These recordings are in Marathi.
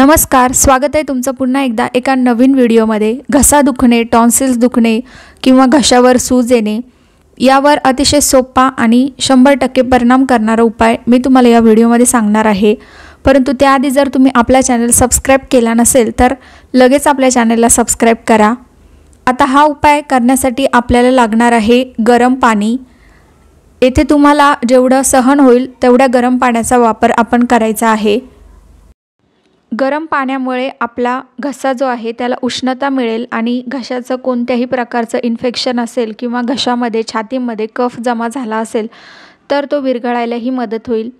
नमस्कार स्वागत आहे तुमचं पुन्हा एकदा एका नवीन व्हिडिओमध्ये घसा दुखणे टॉन्सिल्स दुखणे किंवा घशावर सूज येणे यावर अतिशय सोपा आणि शंभर टक्के परिणाम करणारा उपाय मी तुम्हाला या व्हिडिओमध्ये सांगणार आहे परंतु त्याआधी जर तुम्ही आपला चॅनल सबस्क्राईब केला नसेल तर लगेच आपल्या चॅनलला सबस्क्राईब करा आता हा उपाय करण्यासाठी आपल्याला लागणार आहे गरम पाणी येथे तुम्हाला जेवढं सहन होईल तेवढ्या गरम पाण्याचा वापर आपण करायचा आहे गरम पाण्यामुळे आपला घसा जो आहे त्याला उष्णता मिळेल आणि घशाचं कोणत्याही प्रकारचं इन्फेक्शन असेल किंवा घशामध्ये छातीमध्ये कफ जमा झाला असेल तर तो विरघळायलाही मदत होईल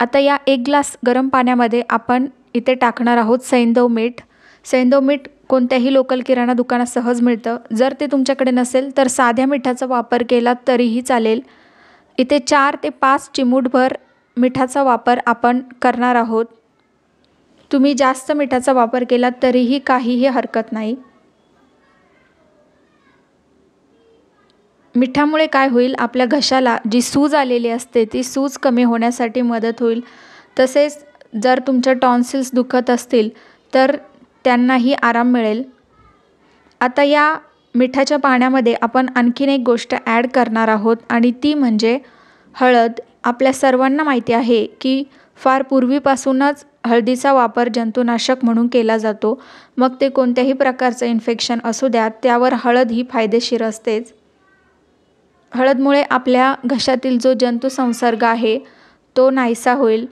आता या एक ग्लास गरम पाण्यामध्ये आपण इथे टाकणार आहोत सैंदव मीठ सैंदव मीठ कोणत्याही लोकल किराणा दुकानात सहज मिळतं जर ते तुमच्याकडे नसेल तर साध्या मिठाचा वापर केला तरीही चालेल इथे चार ते पाच चिमूटभर मिठाचा वापर आपण करणार आहोत तुम्ही जास्त मिठाचा वापर केला तरीही काहीही हरकत नाही मिठामुळे काय होईल आपल्या घशाला जी सूज आलेली असते ती सूज कमी होण्यासाठी मदत होईल तसेच जर तुमच्या टॉन्सिल्स दुखत असतील तर त्यांनाही आराम मिळेल आता या मिठाच्या पाण्यामध्ये आपण आणखीन एक गोष्ट ॲड करणार आहोत आणि ती म्हणजे हळद आपल्या सर्वांना माहिती आहे की फार पूर्वीपासूनच हळदीचा वापर जंतुनाशक म्हणून केला जातो मग ते कोणत्याही प्रकारचं इन्फेक्शन असू द्या त्यावर हळद ही फायदेशीर असतेच हळदमुळे आपल्या घशातील जो जंतुसंसर्ग आहे तो नाहीसा होईल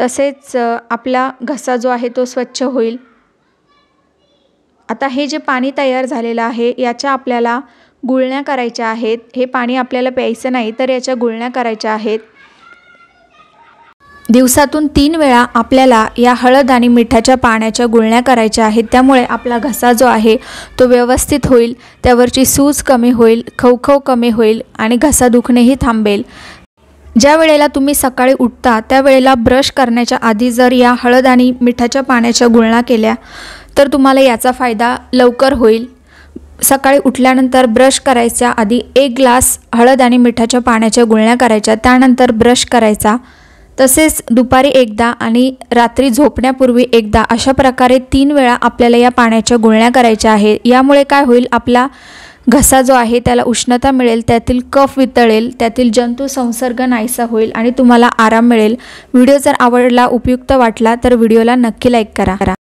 तसेच आपला घसा जो आहे तो स्वच्छ होईल आता हे जे पाणी तयार झालेलं आहे याच्या आपल्याला गुळण्या करायच्या आहेत हे पाणी आपल्याला प्यायचं नाही तर याच्या गुळण्या करायच्या आहेत दिवसातून तीन वेळा आपल्याला या हळद आणि मिठाच्या पाण्याच्या गुळण्या करायच्या आहेत त्यामुळे आपला घसा जो आहे तो व्यवस्थित होईल त्यावरची सूज कमी होईल खवखव कमी होईल आणि घसा दुखणेही थांबेल ज्या वेळेला तुम्ही सकाळी उठता त्यावेळेला ब्रश करण्याच्या आधी जर या हळद आणि मिठाच्या पाण्याच्या गुळण्या केल्या तर तुम्हाला याचा फायदा लवकर होईल सकाळी उठल्यानंतर ब्रश करायच्या आधी एक ग्लास हळद आणि मिठाच्या पाण्याच्या गुळण्या करायच्या त्यानंतर ब्रश करायचा तसेच दुपारी एकदा आणि रात्री झोपण्यापूर्वी एकदा अशा प्रकारे तीन वेळा आपल्याला या पाण्याच्या गुळण्या करायच्या आहे यामुळे काय होईल आपला घसा जो आहे त्याला उष्णता मिळेल त्यातील कफ वितळेल त्यातील जंतू संसर्ग नाहीसा होईल आणि तुम्हाला आराम मिळेल व्हिडिओ जर आवडला उपयुक्त वाटला तर व्हिडिओला नक्की लाईक करा